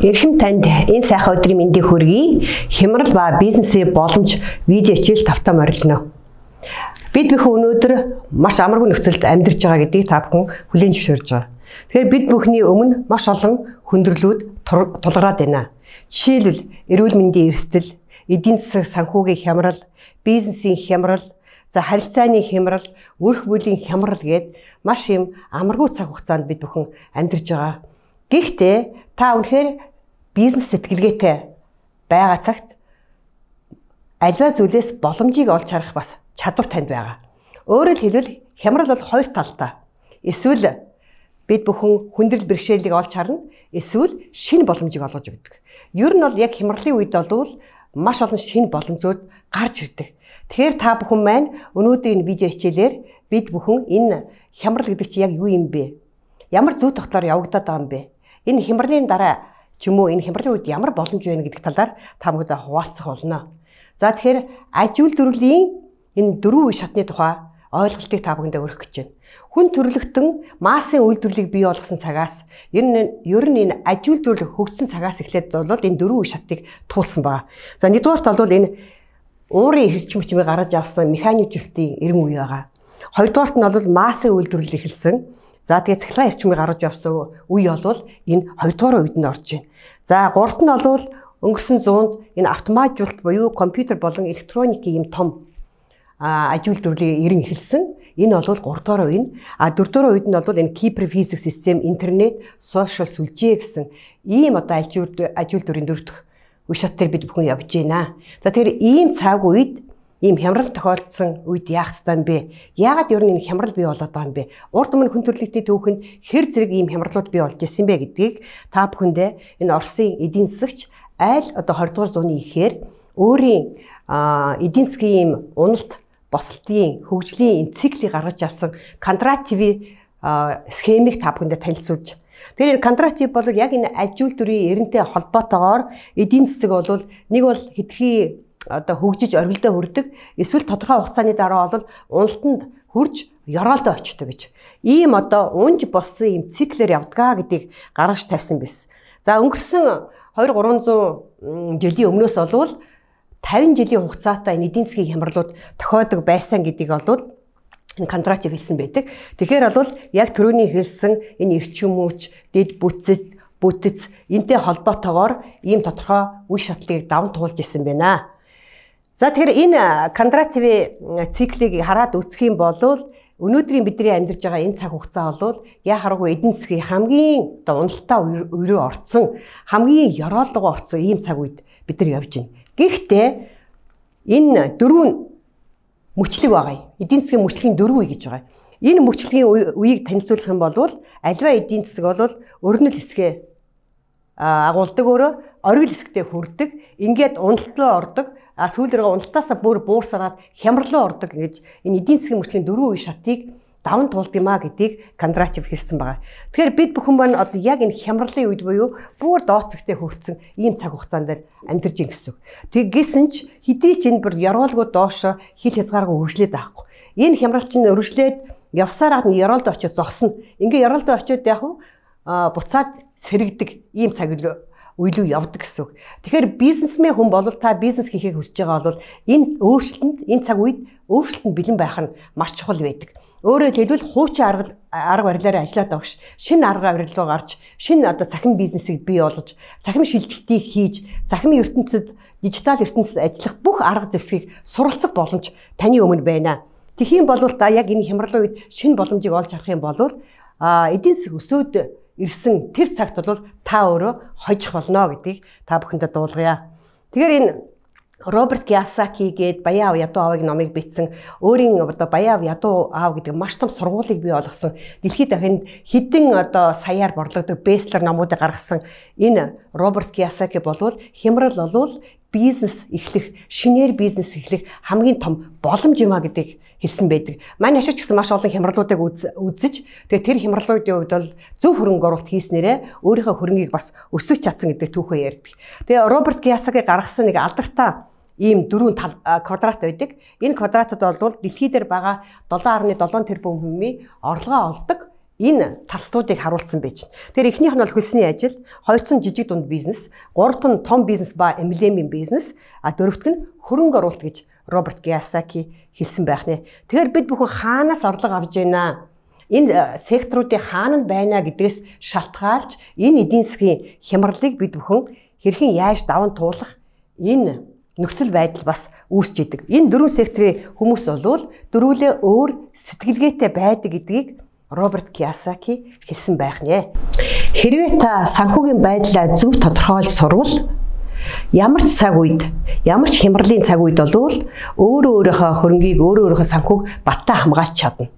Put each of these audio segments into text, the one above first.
Эрхэм танд энэ сайхан өдрийн мэндийг хүргэе. Хямрал ба бизнесийн боломж видео хичээл тавтай морилно. Бид бүхэн өнөөдөр маш амаргүй нөхцөлд амьдарч байгаа гэдгийг та бүхэн хүлээн зөвшөөрж байгаа. Тэгэхээр бид бүхний өмнө маш олон хүндрэлүүд тулгараад байна. Жишээлбэл эрүүл мэндийн эрсдэл, эдийн засаг санхүүгийн хямрал, бизнесийн хямрал, за харилцааны хямрал, өрх бүлийн хямрал гээд маш юм амаргүй цаг хугацаанд бид бүхэн амьдарч байгаа. Гэхдээ та үнэхээр бизнес сэтгэлгээтэй байгаа цагт аливаа зүйлээс боломжийг олж харах бас чадвар танд байгаа. Өөрөөр хэлбэл хямрал бол хоёр талтай. Эсвэл бид бүхэн хүндрэл бэрхшээлийг олж харна, эсвэл шинэ боломжийг олгож өгдөг. Ер нь бол яг хямралын үед бол маш олон шинэ боломжууд гарч ирдэг. Тэгэхээр та бүхэн маань өнөөдрийн видео хичээлээр бид бүхэн энэ хямрал гэдэг чинь яг юу юм бэ? Ямар зүй тогтлоор явагдаад байгаа юм бэ? Энэ хямралын дараа ч юм уу энэ хямралын үед ямар боломж байна гэдэг талаар та бүхэндээ хуваалцах болно. За тэгэхээр ажил дөрвлийн энэ дөрвөн шатны тухай ойлголтыг та бүхэндээ өргөх гэж байна. Хүн төрөлхтөн массын үйлдвэрлэлийг бий болгосон цагаас ер нь ер нь энэ ажил үйлдвэрлэл хөгжсөн цагаас эхлээд бол энэ дөрвөн шатыг туулсан байна. За нэгдүгээрт бол энэ уурын хэрчм хүчмийг гаргаж авсан механизмжүүлэлтийн эрен үе байгаа. Хоёрдугаарт нь бол массын үйлдвэрлэл эхэлсэн. За тэгээ цахилгаан эрчмийг гаргаж явсан үе болвол энэ 2 дугаар үед нь орж байна. За 3-т нь болвол өнгөрсөн 100-нд энэ автоматжуулалт буюу компьютер болон электроникийн юм том ажилдвэрлэлийн ирэн эхэлсэн. Энэ бол 3 дугаар үе. А 4 дугаар үед нь бол энэ кибер физик систем, интернет, сошиал сүлжээ гэсэн ийм одоо ажил ажил дүрийн дөрөвдөх үе шат дээр бид бүхэн явж байна. За тэгэхээр ийм цаг үед ийм хямрал тохиолдсон үед яах ёстой юм бэ? Яагаад ер нь энэ хямрал бий болоод байгаа юм бэ? Урд өмнө хүн төрөлхтний түүхэнд хэр зэрэг ийм хямралууд бий болж ирсэн бэ гэдгийг та бүхэндээ энэ Оросын эдийн засагч айл одоо 20 дугаар зууны ихээр өөрийн эдийн засгийн ийм уналт босолтын хөгжлийн циклийг гаргаж авсан контрактиви схемийг та бүхэндээ танилцуулж байна. Тэгэхээр энэ контрактив бол яг энэ ажил дүрийн эрентэй холбоотойгоор эдийн засаг бол нэг бол хэдхий одоо хөгжиж оргилдоо хүрдэг эсвэл тодорхой хугацааны дараа бол уналтанд хүрж ёроолдоо очдог гэж. Ийм одоо унж болсон ийм циклэр явдгаа гэдгийг гаргаж тавьсан байсан. За өнгөрсөн 2300 жилийн өмнөөс олвол 50 жилийн хугацаатай энэ эдийн засгийн хямралууд тохиодог байсан гэдгийг олвол контракт хэлсэн байдаг. Тэгэхээр бол яг түрүүний хэлсэн энэ эрч хүмүүч, дэд бүтц, бүтц энтэй холбоотойгоор ийм тодорхой үе шатлыг даван туулж исэн байна. За тэгэхээр энэ Кондратьевы циклийг хараад үзэх юм бол өнөөдрийн бидний амьдарч байгаа энэ цаг хугацаа бол яа харахгүй эдийн засгийн хамгийн одоо уналтаа өрөө орцсон хамгийн ёроолгоо орцсон ийм цаг үед бид нар явж байна. Гэхдээ энэ дөрвөн мөчлөг байгаа. Эдийн засгийн мөчлөгийн дөрвөн үе гэж байгаа. Энэ мөчлөгийн үеийг танилцуулах юм бол альва эдийн засаг бол өрнөл хэсгээ агуулдаг өөрөө оргил хэсэгтээ хүрдэг. Ингээд уналтаа ордог а сүүлрэг уналтаасаа бүр буурсараад хямралуу ордог гэж энэ эдийн засгийн мөрчлийн дөрвөн үе шатыг даван туулд юмаа гэдгийг Кондратьев хэлсэн байгаа. Тэгэхээр бид бүхэн маань одоо яг энэ хямралын үед буюу бүр дооцогтой хөвцөн ийм цаг хугацаанд амьдарч ин гэсэн. Тэгсэн ч хэдий ч энэ бүр яруулгууд доошо хил хязгааргүй үргэлжлээд байхгүй. Энэ хямралч нь үргэлжлээд явсараад нь яролд очиж зогсно. Ингээ яролд очиод яг буцаад сэрэгдэг ийм цаг үйлүү явдаг гэсэн үг. Тэгэхээр бизнесмен хүн бол та бизнес хийхийг хүсэж байгаа бол энэ өөрчлөлтөнд энэ цаг үед өөрчлөлтөнд бэлэн байх нь маш чухал байдаг. Өөрөөр хэлбэл хуучин арга арга барилаараа ажиллаад байгаа ш. Шинэ арга барилгаа гарч, шинэ одоо цахим бизнесийг бий болгож, цахим шилжилтийг хийж, цахим ертөнцид дижитал ертөнцид ажиллах бүх арга зэвсгийг суралцах боломж таны өмнө байна. Тэгхийн болвол та яг энэ хямралын үед шинэ боломжийг олж харах юм бол а эдийн засгийн өсөөд ирсэн тэр цагт бол та өөрөө хожих болно гэдгийг та бүхэндээ дуулгая. Тэгэхээр энэ Роберт Киясаки гээд Баяав Ядуу аавыг номыг бичсэн өөрийн одоо Баяав Ядуу аав гэдэг маш том сургуулийг бий болгосон дэлхийд дахинд хідэн одоо саяар борлогддог бэстлер номуудыг гаргасан энэ Роберт Киясаки болвол хямрал болвол бизнес эхлэх, шинээр бизнес эхлэх хамгийн том боломж юм а гэдэг хэлсэн байдаг. Манай ашигч гэсэн маш олон хямралуудыг үзэж, тэгээ тэр хямралуудын хувьд бол зөв хөрөнгө оруулалт хийснээрээ өөрийнхөө хөрөнгийг бас өсөж чадсан гэдэг түүхөө ярьдаг. Тэгээ Роберт Киясагийн гаргасан нэг алдартай ийм дөрвөн квадрат байдаг. Энэ квадратад бол дэлхий дээр байгаа 7.7 тэрбум хүний орлогоо олдог Энэ талстуудыг харуулсан байж байна. Тэгэхээр эхнийх нь бол хөлсний ажил, хоёр нь жижиг дунд бизнес, гурав нь том бизнес ба эмблемийн бизнес, а дөрөвт нь хөрөнгө оруулалт гэж Роберт Кийосаки хэлсэн байх нэ. Тэгэхээр бид бүхэн хаанаас орлого авж байна аа? энэ секторуудын хаана байна гэдгээс шалтгаалж энэ эдийн засгийн хямралыг бид бүхэн хэрхэн яаж даван туулах энэ нөхцөл байдал бас үүсч идэг. Энэ дөрвөн секторын хүмүүс болвол дөрвөлээ өөр сэтгэлгээтэй байдаг гэдгийг Роберт Киясаки хэлсэн байх нэ. Хэрвээ та санхүүгийн байдлаа зөв тодорхойлж сурвал ямар ч цаг үед, ямар ч хямралын цаг үед болвол өөрөө өөрийнхөө хөрөнгийг өөрөө өөрийнхөө санхүүг баттай хамгаалч чадна.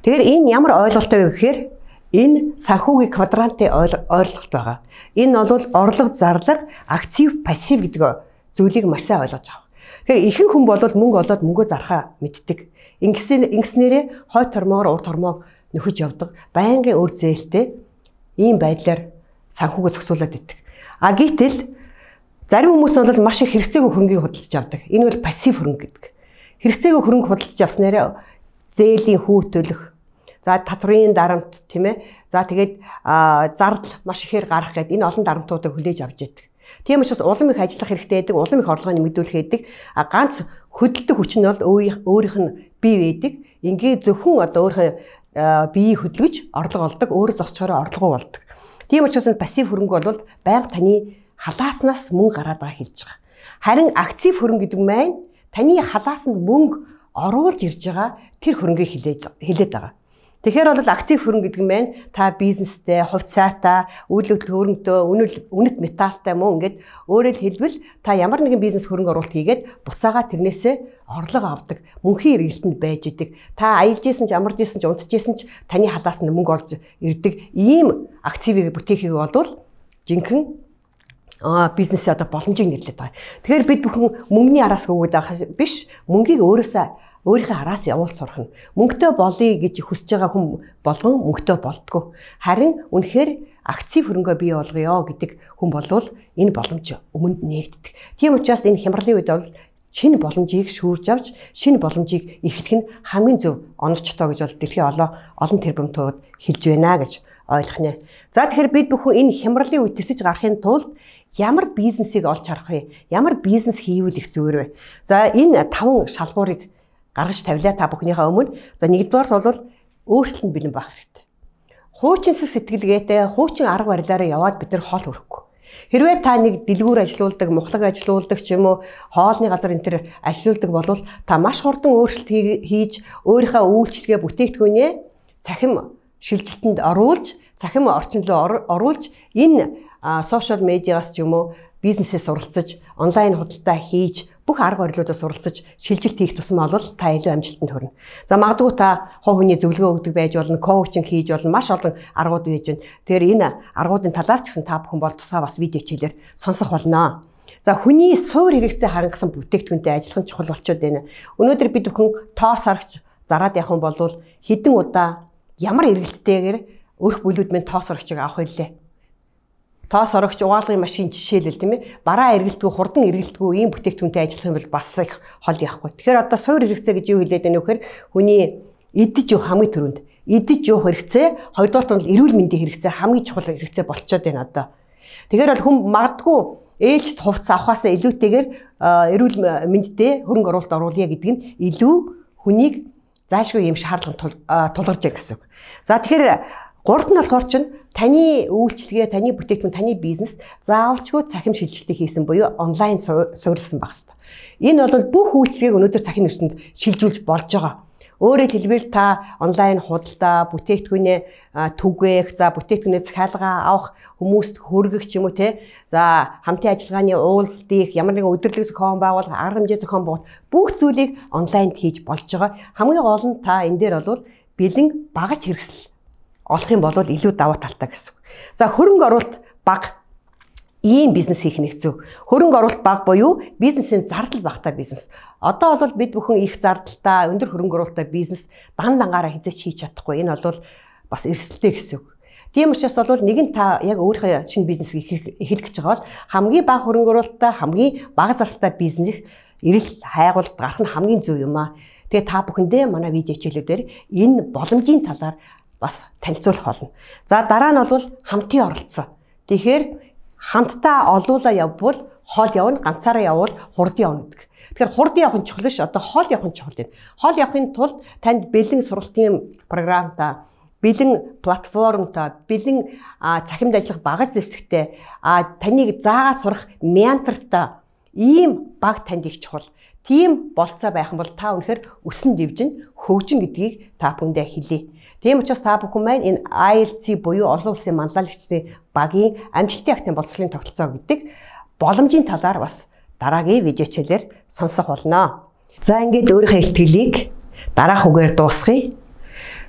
Тэгэхээр энэ ямар ойлголттой вэ гэхээр Энэ санхүүгийн квадрантын ойлголт байгаа. Энэ бол орлого зарлага, актив, пассив гэдэг зүйлийг маш сайн ойлгож авах. Тэгэхээр ихэнх хүн бол мөнгө олоод мөнгөө зархаа мэддэг. Ингэснээр хой тормоор урд тормоог нөхөж явдаг байнгын өр зээлтэй ийм байдлаар санхүүгөө зөксүүлээд иддэг. А гítэл зарим хүмүүс бол маш их хэрэгцээгүй хөрөнгийг худалдаж авдаг. Энэ бол пассив хөрөнгө гэдэг. Хэрэгцээгүй хөрөнгө худалдаж авснараа зээлийн хүүтөлөх За татврын дарамт тийм ээ. За тэгээд зардал маш ихээр гарах гэд энэ олон дарамтуудыг хүлээж авч яадаг. Тийм учраас улам их ажиллах хэрэгтэй байдаг, улам их орлогоо нэмэгдүүлэх байдаг. А ганц хөдөлдөг хүч нь бол өөрийнх нь бий байдаг. Ингээ зөвхөн одоо өөрийнхөө Э, бие хөдөлгөж орлого олдог, өөрөө зогсчороо орлого болдог. Тийм учраас пассив хөрөнгө бол байнга таны халааснаас мөнгө гараад байгаа хэлж байгаа. Харин актив хөрөнгө гэдэг нь таны халаас нь мөнгө оруулж ирж байгаа тэр хөрөнгөийг хилээд хилээд байгаа. Тэгэхээр бол акци хөрөнгө гэдэг нь байна. Та бизнестэй, хувьцаатай, үйлдэл төрөмтөө, үнэт металтай мөн ингээд өөрөөр хэлбэл та ямар нэгэн бизнес хөрөнгө оруулалт хийгээд буцаага тэрнээсээ орлого авдаг, мөнхийн эргэлтэнд байж идэг. Та аялж исэн ч, амарж исэн ч, унтж исэн ч таны халаас нь мөнгө орж ирдэг. Ийм акцивийг бүтээхийг болвол жинхэнэ а бизнесээ одоо боломжийг нэрлэдэг байгаа. Тэгэхээр бид бүхэн мөнгөний араас хөвгөд байх биш, мөнгийг өөрөөсөө өөрийнхөө араас явуулж сурах нь. Мөнгөтэй болъё гэж хүсэж байгаа хүн болгон мөнгөтэй болтгүй. Харин үнэхээр акци хөрөнгөө бий болгоё гэдэг хүн болвол энэ боломж өмнөд нээгддэг. Тийм учраас энэ хямралын үед бол шинэ боломжийг шүүрж авч шинэ боломжийг эхлэх нь хамгийн зөв оновчтой гэж бол дэлхийн олон тэрбумтууд хэлж байна гэж ойлгох нэ. За тэгэхээр бид бүхэн энэ хямралын үед төсөж гарахын тулд ямар бизнесийг олж харах вэ? Ямар бизнес хийвэл их зүгээр вэ? За энэ таван шалгуурыг гаргаж тавилаа та бүхнийхээ өмнө. За нэгдүгээр бол өөрчлөлт нь бэлэн байх хэрэгтэй. Хуучинсэг сэтгэлгээтэй хуучин арга барилаараа яваад бид нар хоол хүрэхгүй. Хэрвээ та нэг дэлгүүр ажилуулдаг, мухлаг ажилуулдаг ч юм уу, хоолны газар энэ төр ажилуулдаг болвол та маш хурдан өөрчлөлт хийж, өөрийнхөө үйлчлэгээ бүтээгдэхүүнээ цахим шилжилтэнд оруулж, цахим орчин руу оруулж энэ сошиал медиагаас ч юм уу бизнесээ суралцаж, онлайн худалдаа хийж, бүх арга барилуудаас суралцаж шилжилт хийх тусмаа бол та илүү амжилтанд хүрнэ. За магадгүй та хов хүний зөвлөгөө өгдөг байж болно, коучинг хийж болно, маш олон аргууд байж байна. Тэгэхээр энэ аргуудын талаар ч гэсэн та бүхэн бол тусаа бас видео хичээлээр сонсох болно. За хүний суур хэрэгцээ харангасан бүтээгдэхүүнтэй ажиллах нь чухал болчиход байна. Өнөөдөр бид бүхэн тоо сарагч зараад явах юм бол хэдэн удаа ямар эргэлттэйгээр өрх бүлүүд минь тоо сарагчийг авах байлээ тоос орогч угаалгын машин жишээлэл тийм ээ бараа эргэлтгүй хурдан эргэлтгүй ийм бүтээгдэхүүнтэй ажиллах юм бол бас их хол явахгүй. Тэгэхээр одоо суур хэрэгцээ гэж юу хэлээд байна вэ гэхээр хүний идэж юу хамгийн түрүүнд идэж юу хэрэгцээ хоёрдугаар нь эрүүл мэндийн хэрэгцээ хамгийн чухал хэрэгцээ болчиход байна одоо. Тэгэхээр бол хүн магадгүй ээлжид хувцас авахаасаа илүүтэйгээр э, эрүүл мэндтэй хөрөнгө оруулалт оруулъя гэдэг нь илүү хүнийг заашгүй юм шаардлага э, тулгарч яа гэсэн үг. За тэгэхээр Гурд нь болохоор чинь таны үйлчлэгээ, таны бүтээгдэхүүн, таны бизнес заавалчгүй цахим шилжилтийг хийсэн буюу онлайн суурилсан байх хэрэгтэй. Энэ бол бүх үйлчлэгийг өнөөдөр цахим ертөнд шилжүүлж болж байгаа. Өөрөөр хэлбэл та онлайн худалдаа, бүтээгдэхүүнээ түгээх, за бүтээгдэхүүнээ захиалгаа авах, хүмүүст хөргөх ч юм уу те. За хамтын ажиллагааны уулзалт их, ямар нэгэн өдөрлөг зохион байгуулах, арга хэмжээ зохион байгуулалт бүх зүйлийг онлайнд хийж болж байгаа. Хамгийн гол нь та энэ дээр бол бэлэн багаж хэрэгсэл олох юм бол илүү даваа талтай гэсэн. За хөрөнгө оруулалт бага ийм бизнес хийх нэг зөв. Хөрөнгө оруулалт бага буюу бизнесийн зардал багатай бизнес. Одоо бол бид бүхэн их зардалтай, өндөр хөрөнгө оруулалттай бизнес дан дангаараа хязгаарч хийж чадахгүй. Энэ бол бас эрсдэлтэй гэсэн үг. Тийм учраас бол нэгэн та яг өөрийнхөө шинэ бизнес эхлэх гэж байгаа бол хамгийн бага хөрөнгө оруулалттай, хамгийн бага зардалтай бизнес ирэл хайгуулт гарах нь хамгийн зөв юм аа. Тэгээ та бүхэндээ манай видео хичээлүүдээр энэ боломжийн талаар бас танилцуулах болно. За дараа нь бол хамтын оролцоо. Тэгэхээр хамтдаа олуула явбал хоол явна, ганцаараа явбал хурд явна гэдэг. Тэгэхээр хурд явах нь чухал биш, одоо хоол явах нь чухал юм. Хоол явахын тулд танд бэлэн сургалтын програмтай бэлэн платформтай, бэлэн цахимд ажиллах багаж зэвсэгтэй, таныг заагаа сурах ментортой ийм баг танд их чухал. Тийм болцоо байх юм бол та үнэхээр өсөн дэвжин, хөгжин гэдгийг та бүндэ хэлье. Тийм учраас та бүхэн маань энэ ILC буюу олон улсын манлайлагчдын багийн амжилттай акцийн боловсролын тогтолцоо гэдэг боломжийн талаар бас дараагийн видеочлэр сонсох болно. За ингээд өөрийнхөө ихтгэлийг дараах үгээр дуусгая.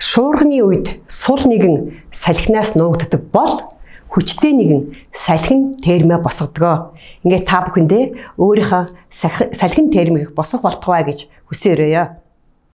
Шуурганы үед сул нэгэн салхинаас нуугддаг бол хүчтэй нэгэн салхин термэ босгодгоо. Ингээд та бүхэндээ өөрийнхөө салхин термийг босгох болтугай гэж хүсээрээ.